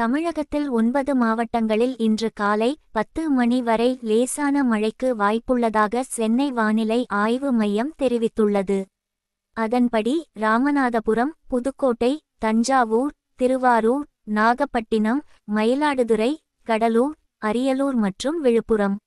தமிழகத்தில் ஒன்பது மாவட்டங்களில் இன்று காலை பத்து மணி வரை லேசான மழைக்கு வாய்ப்புள்ளதாக சென்னை வானிலை ஆய்வு மையம் தெரிவித்துள்ளது அதன்படி ராமநாதபுரம் புதுக்கோட்டை தஞ்சாவூர் திருவாரூர் நாகப்பட்டினம் மயிலாடுதுறை கடலூர் அரியலூர் மற்றும் விழுப்புரம்